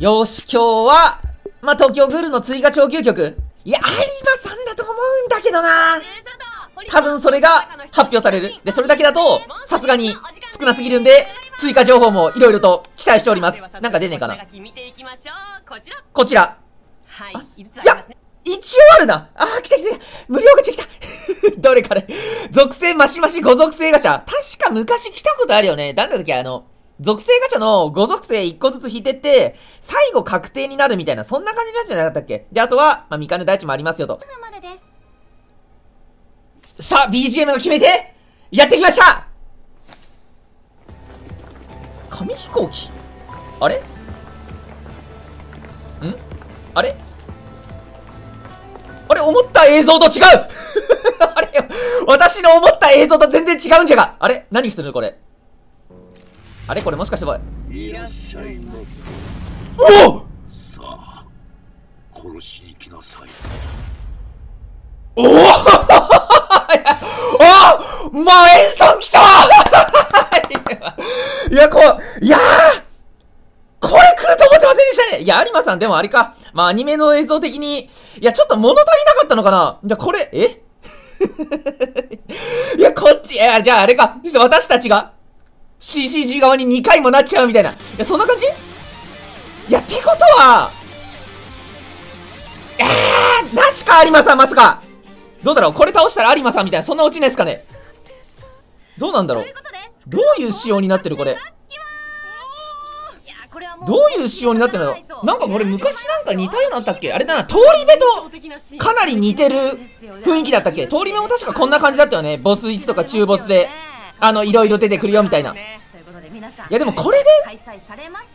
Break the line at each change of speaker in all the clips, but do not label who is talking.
よし、今日は、まあ、東京グールの追加超究極。いや、有馬さんだと思うんだけどな多分それが発表される。で、それだけだと、さすがに少なすぎるんで、追加情報もいろいろと期待しております。なんか出ねえかな。こちら。はい。いや一応あるなあー、来た来た無料ガチャ来た どれかで。属性マシマシご属性ガチャ確か昔来たことあるよね。なんだっけあの、属性ガチャの5属性1個ずつ引いてって、最後確定になるみたいな、そんな感じなんじゃなかったっけで、あとは、まあ、三金大地もありますよと。さあ、BGM の決め手やってきました紙飛行機あれんあれあれ思った映像と違う あれ私の思った映像と全然違うんじゃがあれ何するこれあれこれもしかしてれ。いらっしゃいませおおさあ殺しに来なさいおおおもう演奏来たいやこういやこれ来ると思ってませんでしたねいや、有馬さん、でもあれか。まあ、アニメの映像的に、いや、ちょっと物足りなかったのかなじゃ、これ、えいや、こっち、いや、じゃああれか。私たちが、CCG 側に2回もなっちゃうみたいな。いや、そんな感じいや、ってことは、えー、なしか有馬さん、まさか。どうだろうこれ倒したら有馬さんみたいな、そんな落ちないですかねどうなんだろうどういう仕様になってるこれ。どういう仕様になってるのなんかこれ昔なんか似たようなったっけあれだな、通り目とかなり似てる雰囲気だったっけ通り目も確かこんな感じだったよね。ボス1とか中ボスで。あのいろいろ出てくるよみたいないやでもこれで開催されます、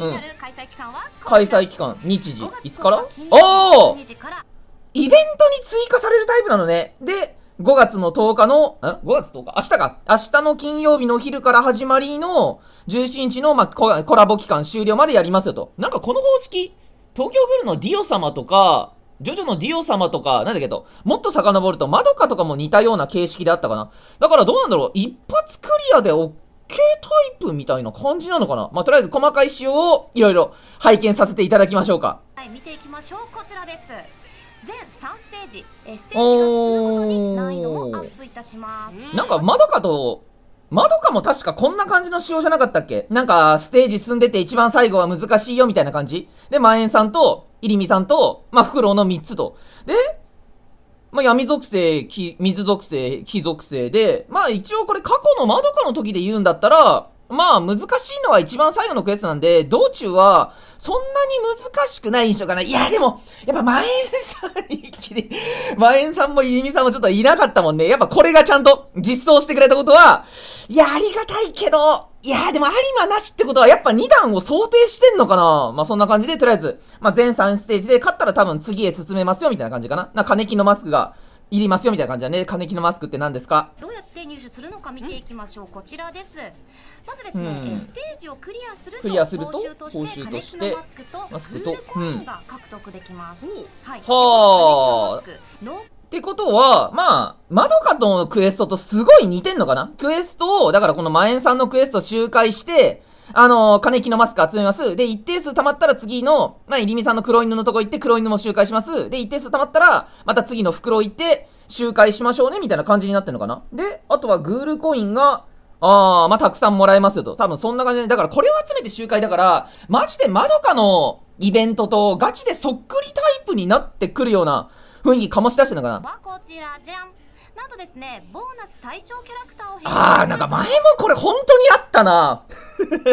うん、開催期間は開催期間日時いつからおおイベントに追加されるタイプなのねで5月の10日の、ん ?5 月10日明日か。明日の金曜日の昼から始まりの、17日の、まあ、コラボ期間終了までやりますよと。なんかこの方式、東京グルのディオ様とか、ジョジョのディオ様とか、なんだけど、もっと遡ると、マドカとかも似たような形式であったかな。だからどうなんだろう一発クリアで OK タイプみたいな感じなのかなまあ、とりあえず細かい仕様をいろいろ拝見させていただきましょうか。はい、見ていきましょう。こちらです。全3ステージ、えステージが進むごとに難易度もアップいたします。なんか、マドカと、マドカも確かこんな感じの仕様じゃなかったっけなんか、ステージ進んでて一番最後は難しいよみたいな感じで、マエンさんと、りみさんと、まあ、フクロウの3つと。で、まあ、闇属性、水属性、火属性で、まあ、一応これ過去のまどかの時で言うんだったら、まあ、難しいのは一番最後のクエストなんで、道中は、そんなに難しくない印象かな。いや、でも、やっぱ、万円さん一気に、まえんさんもいりみさんもちょっといなかったもんね。やっぱこれがちゃんと実装してくれたことは、いや、ありがたいけど、いやーでもありまなしってことはやっぱ2段を想定してんのかなまあ、そんな感じで、とりあえず、まあ、全3ステージで勝ったら多分次へ進めますよみたいな感じかな。な、金木のマスクがいりますよみたいな感じだね。金木のマスクって何ですかどうやって入手するのか見ていきましょう。こちらです。まずですね、うん、ステージをクリアすると、クリアすると報酬として、マスクと、マスクと、うん。が獲得できます。うん、はい。はあ。ってことは、まあ、マドカとのクエストとすごい似てんのかなクエストを、だからこのマエンさんのクエスト周回して、あのー、金木のマスク集めます。で、一定数溜まったら次の、まあ、リミさんの黒犬のとこ行って黒犬も周回します。で、一定数溜まったら、また次の袋行って、周回しましょうね、みたいな感じになってんのかなで、あとはグールコインが、あー、まあ、たくさんもらえますよと。多分そんな感じで、だからこれを集めて周回だから、マジでまどかのイベントとガチでそっくりタイプになってくるような雰囲気かもし出してんのかなこちらなんとですねボーナス対象キャラクターをああ、なんか前もこれ本当にあったな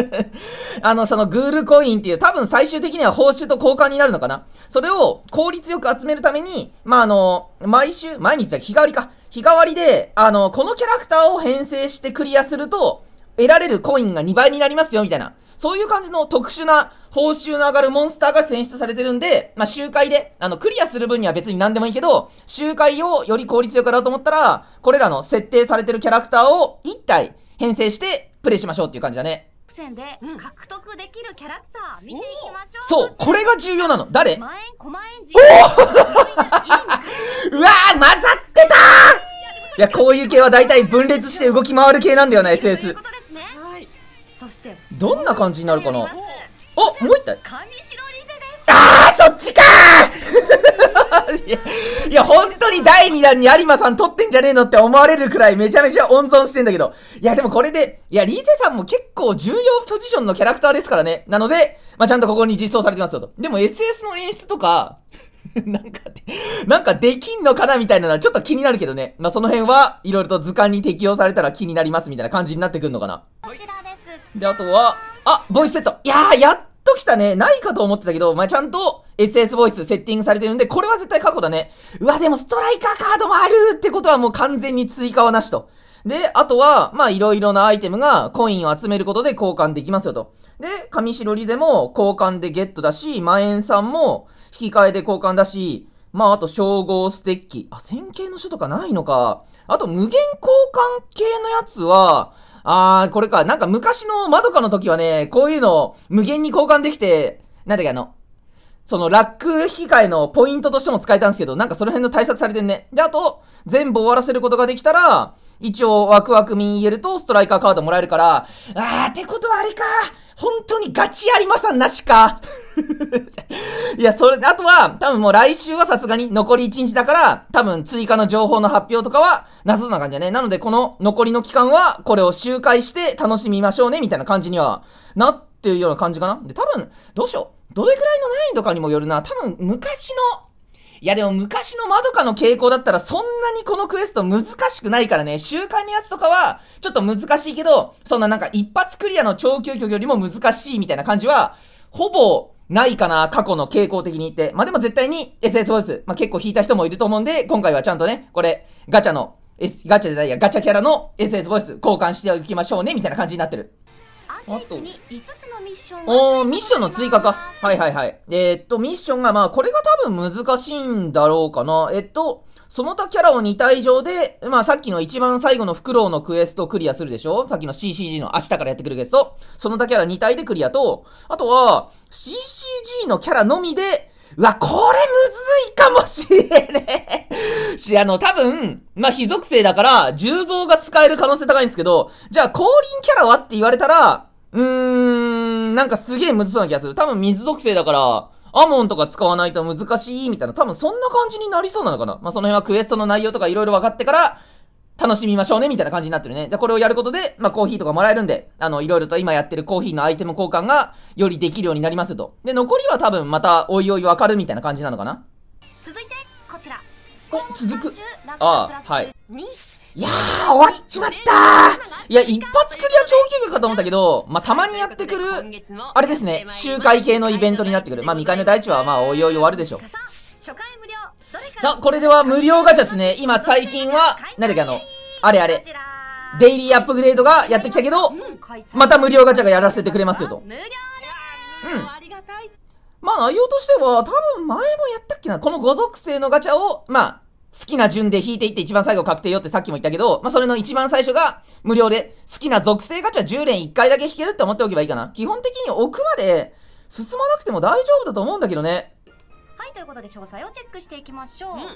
あのそのグールコインっていう多分最終的には報酬と交換になるのかなそれを効率よく集めるためにまああの毎週毎日だ日替わりか日替わりであのこのキャラクターを編成してクリアすると得られるコインが2倍になりますよみたいなそういう感じの特殊な報酬の上がるモンスターが選出されてるんで、まあ、周回で、あの、クリアする分には別に何でもいいけど、周回をより効率よくやろうと思ったら、これらの設定されてるキャラクターを1体編成してプレイしましょうっていう感じだね。で獲得できるキャラクター見ていきましょう、そうこれが重要なの誰おお うわー混ざってたいやこういう系は大体分裂して動き回る系なんだよな SS そしてどんな感じになるかなおもう一体ああそっちか いや、本当に第2弾に有馬さん撮ってんじゃねえのって思われるくらいめちゃめちゃ温存してんだけど。いや、でもこれで、いや、リーゼさんも結構重要ポジションのキャラクターですからね。なので、まあ、ちゃんとここに実装されてますよと。でも SS の演出とか、なんか、なんかできんのかなみたいなのはちょっと気になるけどね。まあ、その辺は、いろいろと図鑑に適用されたら気になりますみたいな感じになってくんのかな。で、あとは、あ、ボイスセット。いやー、やっと来たね。ないかと思ってたけど、まあ、ちゃんと SS ボイスセッティングされてるんで、これは絶対過去だね。うわ、でもストライカーカードもあるってことはもう完全に追加はなしと。で、あとは、まあ、いろいろなアイテムがコインを集めることで交換できますよと。で、上白リゼも交換でゲットだし、万円さんも引き換えで交換だし、まあ、あと、称号ステッキ。あ、線形の書とかないのか。あと、無限交換系のやつは、あー、これか。なんか昔の窓かの時はね、こういうのを無限に交換できて、なんだっけあの、そのラック引き換えのポイントとしても使えたんですけど、なんかその辺の対策されてんね。で、あと、全部終わらせることができたら、一応ワクワク見言えるとストライカーカードもらえるから、あーってことはあれか。本当にガチやりまさんなしか。いや、それ、あとは、多分もう来週はさすがに残り1日だから、多分追加の情報の発表とかは、謎な感じだね。なので、この残りの期間は、これを周回して楽しみましょうね、みたいな感じには、なってるような感じかな。で、多分、どうしよう。どれぐらいの難易度かにもよるな。多分、昔の、いやでも昔のまどかの傾向だったらそんなにこのクエスト難しくないからね、習慣のやつとかはちょっと難しいけど、そんななんか一発クリアの超究極よりも難しいみたいな感じは、ほぼないかな、過去の傾向的に言って。まあ、でも絶対に SS ボイス、まあ、結構引いた人もいると思うんで、今回はちゃんとね、これ、ガチャの、S、ガチャじゃないや、ガチャキャラの SS ボイス交換しておきましょうね、みたいな感じになってる。あと、つのミッションおー、ミッションの追加か。はいはいはい。えー、っと、ミッションが、まあ、これが多分難しいんだろうかな。えっと、その他キャラを2体以上で、まあさっきの一番最後のフクロウのクエストをクリアするでしょさっきの CCG の明日からやってくるゲスト。その他キャラ2体でクリアと、あとは、CCG のキャラのみで、うわ、これむずいかもしれねえ。し、あの、多分、まあ、非属性だから、重蔵が使える可能性高いんですけど、じゃあ、降臨キャラはって言われたら、うーん、なんかすげえむずそうな気がする。多分水属性だから、アモンとか使わないと難しいみたいな、多分そんな感じになりそうなのかな。まあ、その辺はクエストの内容とか色々分かってから、楽しみましょうねみたいな感じになってるね。で、これをやることで、まあ、コーヒーとかもらえるんで、あの、いろいろと今やってるコーヒーのアイテム交換が、よりできるようになりますと。で、残りは多分また、おいおいわかるみたいな感じなのかな。続いて、こちら。お、続く。ああ、はい。いやー、終わっちまったいや、一発クリア超級かと思ったけど、まあ、たまにやってくる、あれですね、周回系のイベントになってくる。まあ、未開の大地は、まあ、おいおい終わるでしょう。さあ、これでは無料ガチャですね。今、最近は、なんだっけ、あの、あれあれ、デイリーアップグレードがやってきたけど、また無料ガチャがやらせてくれますよと。うん。まあ、内容としては、多分前もやったっけな。この5属性のガチャを、まあ、好きな順で引いていって一番最後確定よってさっきも言ったけど、まあ、それの一番最初が無料で、好きな属性ガチャ10連1回だけ引けるって思っておけばいいかな。基本的に奥まで進まなくても大丈夫だと思うんだけどね。はい、ということで詳細をチェックしていきましょう。うん、は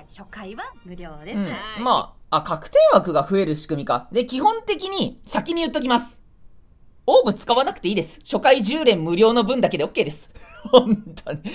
い、初回は無料です。うん、まあ、あ、確定枠が増える仕組みか。で、基本的に先に言っときます。オーブ使わなくていいです。初回10連無料の分だけで OK です。本当に。で、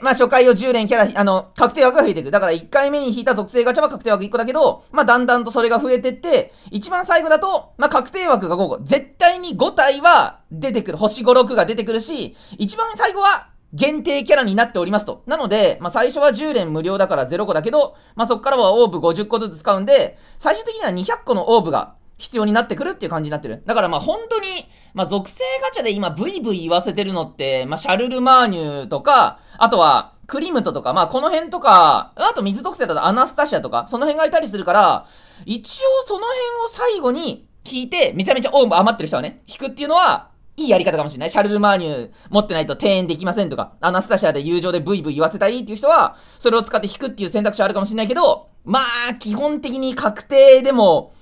まあ初回を10連キャラ、あの、確定枠が増えていく。だから1回目に引いた属性ガチャは確定枠1個だけど、まあだんだんとそれが増えてって、一番最後だと、まあ確定枠が5個。絶対に5体は出てくる。星5、6が出てくるし、一番最後は限定キャラになっておりますと。なので、まあ、最初は10連無料だから0個だけど、まあ、そっからはオーブ50個ずつ使うんで、最終的には200個のオーブが必要になってくるっていう感じになってる。だからまあ本当に、まあ属性ガチャで今ブイブイ言わせてるのって、まあシャルルマーニュとか、あとは、クリムトとか、まあこの辺とか、あと水特性だとアナスタシアとか、その辺がいたりするから、一応その辺を最後に聞いて、めちゃめちゃオウ余ってる人はね、引くっていうのは、いいやり方かもしれない。シャルルマーニュ持ってないと庭園できませんとか、アナスタシアで友情でブイブイ言わせたいっていう人は、それを使って引くっていう選択肢はあるかもしれないけど、まあ、基本的に確定でも、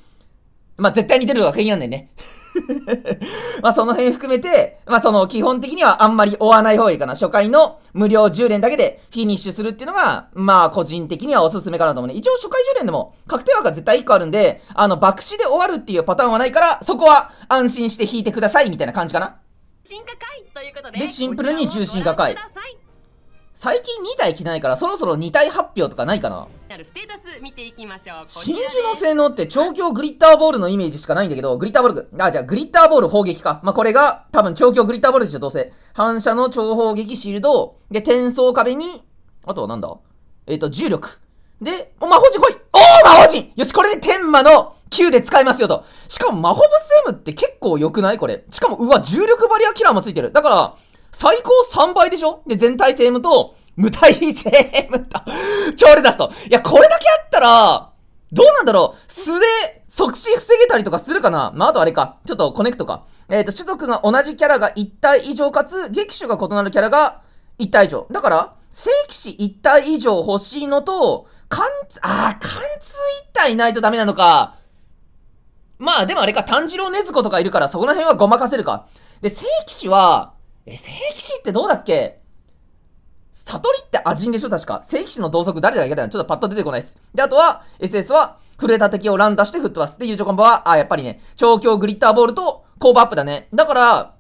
まあ、絶対似てるのが限らないね。まあその辺含めて、まあその基本的にはあんまり追わない方がいいかな。初回の無料10連だけでフィニッシュするっていうのが、まあ個人的にはおすすめかなと思うね。一応初回10連でも確定枠が絶対1個あるんで、あの爆死で終わるっていうパターンはないから、そこは安心して引いてくださいみたいな感じかな。進化会ということで。で、シンプルに重心が回。最近2体来ないから、そろそろ2体発表とかないかなステータス見ていきましょう。真珠の性能って調教グリッターボールのイメージしかないんだけど、グリッターボール、あ、じゃあグリッターボール砲撃か。まあ、これが多分調教グリッターボールでしょ、どうせ。反射の超砲撃シールド、で、転送壁に、あとはなんだえっ、ー、と、重力。で、お、魔法陣来いおー、魔法陣よし、これで天魔の9で使いますよと。しかも魔法ブスムって結構良くないこれ。しかも、うわ、重力バリアキラーもついてる。だから、最高3倍でしょで、全体性ムと、無体性 M と、超レタスと。いや、これだけあったら、どうなんだろう素で、即死防げたりとかするかなまあ、あとあれか。ちょっとコネクトか。えっ、ー、と、種族が同じキャラが1体以上かつ、劇種が異なるキャラが1体以上。だから、聖騎士1体以上欲しいのと、貫通、あー、貫通1体ないとダメなのか。まあ、でもあれか、炭治郎禰豆子とかいるから、そこら辺はごまかせるか。で、聖騎士は、え、聖騎士ってどうだっけ悟りってアジンでしょ確か。聖騎士の同族誰だっけだよ。ちょっとパッと出てこないです。で、あとは、SS は、触れた敵をラン打して吹っ飛ばす。で、友情コンボは、あ、やっぱりね、調教グリッターボールとコーバアップだね。だから、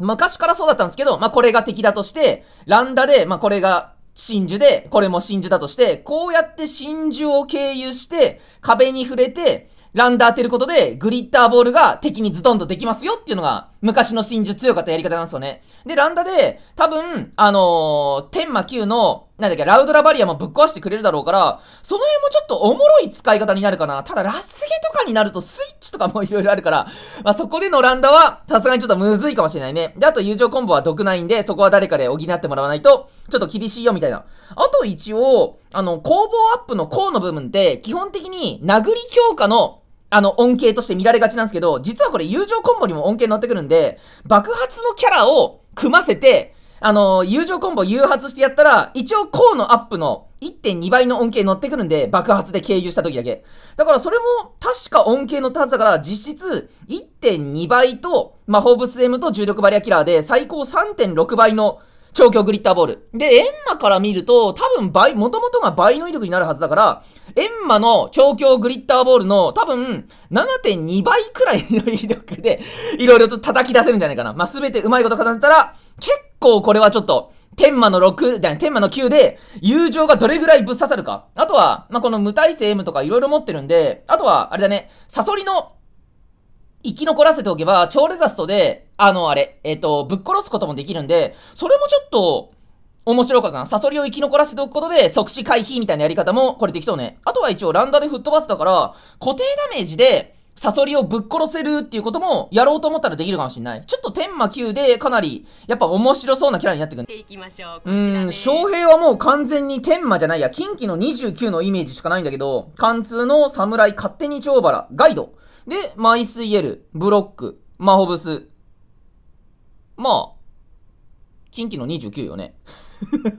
昔からそうだったんですけど、まあ、これが敵だとして、ランダで、まあ、これが真珠で、これも真珠だとして、こうやって真珠を経由して、壁に触れて、ランダ当てることで、グリッターボールが敵にズドンとできますよっていうのが、昔の真珠強かったやり方なんですよね。で、ランダで、多分、あのー、天魔9の、なんだっけ、ラウドラバリアもぶっ壊してくれるだろうから、その辺もちょっとおもろい使い方になるかな。ただ、ラスゲとかになるとスイッチとかも色々あるから、まあ、そこでのランダは、さすがにちょっとむずいかもしれないね。で、あと友情コンボは毒ないんで、そこは誰かで補ってもらわないと、ちょっと厳しいよみたいな。あと一応、あの、攻防アップの攻の部分って、基本的に殴り強化のあの、恩恵として見られがちなんですけど、実はこれ友情コンボにも恩恵乗ってくるんで、爆発のキャラを組ませて、あの、友情コンボ誘発してやったら、一応コのアップの1.2倍の恩恵乗ってくるんで、爆発で経由した時だけ。だからそれも、確か恩恵のたずだから、実質1.2倍と、魔法ブス M と重力バリアキラーで、最高3.6倍の超強グリッターボール。で、エンマから見ると、多分倍、元々が倍の威力になるはずだから、エンマの調教グリッターボールの多分7.2倍くらいの威力で、いろいろと叩き出せるんじゃないかな。ますべてうまいこと重ねたら、結構これはちょっと、天魔の6、だ天魔の9で、友情がどれぐらいぶっ刺さるか。あとは、まあ、この無体性 M とかいろいろ持ってるんで、あとは、あれだね、サソリの生き残らせておけば、超レザストで、あの、あれ、えっ、ー、と、ぶっ殺すこともできるんで、それもちょっと、面白いかな。サソリを生き残らせておくことで、即死回避みたいなやり方も、これできそうね。あとは一応、ランダで吹っ飛ばすだから、固定ダメージで、サソリをぶっ殺せるっていうことも、やろうと思ったらできるかもしれない。ちょっと天魔級で、かなり、やっぱ面白そうなキャラになってくる。きましょう。うん、翔平はもう完全に天魔じゃないや、近畿の29のイメージしかないんだけど、貫通の侍勝手に蝶原、ガイド。で、マイスイエル、ブロック、マホブス。まあ、近畿の29よね。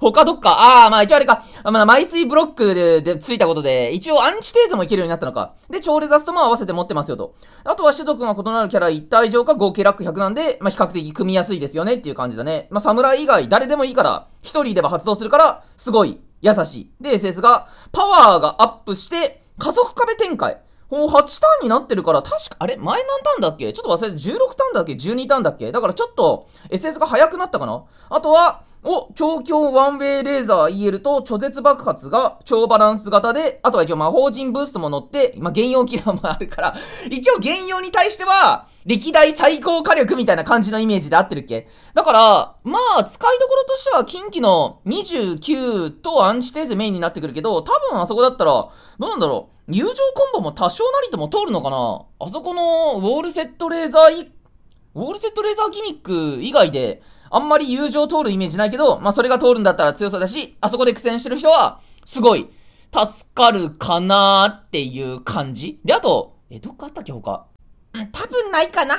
他どっか、ああ、まあ一応あれか、まあ、マイスイブロックででついたことで、一応アンチテーゼもいけるようになったのか。で、超レザストも合わせて持ってますよと。あとは種族が異なるキャラ1体以上か合計ラック100なんで、まあ比較的組みやすいですよねっていう感じだね。まあ侍以外誰でもいいから、1人いれば発動するから、すごい優しい。で、SS がパワーがアップして、加速壁展開。この8ターンになってるから、確か、あれ前何ターンだっけちょっと忘れて、16ターンだっけ ?12 ターンだっけだからちょっと、SS が速くなったかなあとは、お、超強ワンウェイレーザー EL と超絶爆発が超バランス型で、あとは一応魔法陣ブーストも乗って、まあ、原用キラーもあるから 一応原用に対しては、歴代最高火力みたいな感じのイメージで合ってるっけだから、まあ、使いどころとしては近畿の29とアンチテーゼメインになってくるけど、多分あそこだったら、どうなんだろう友情コンボも多少なりとも通るのかなあそこのウォールセットレーザーい、ウォールセットレーザーギミック以外で、あんまり友情通るイメージないけど、まあ、それが通るんだったら強さだし、あそこで苦戦してる人は、すごい、助かるかなーっていう感じ。で、あと、え、どっかあったっけ他。うん、多分ないかな。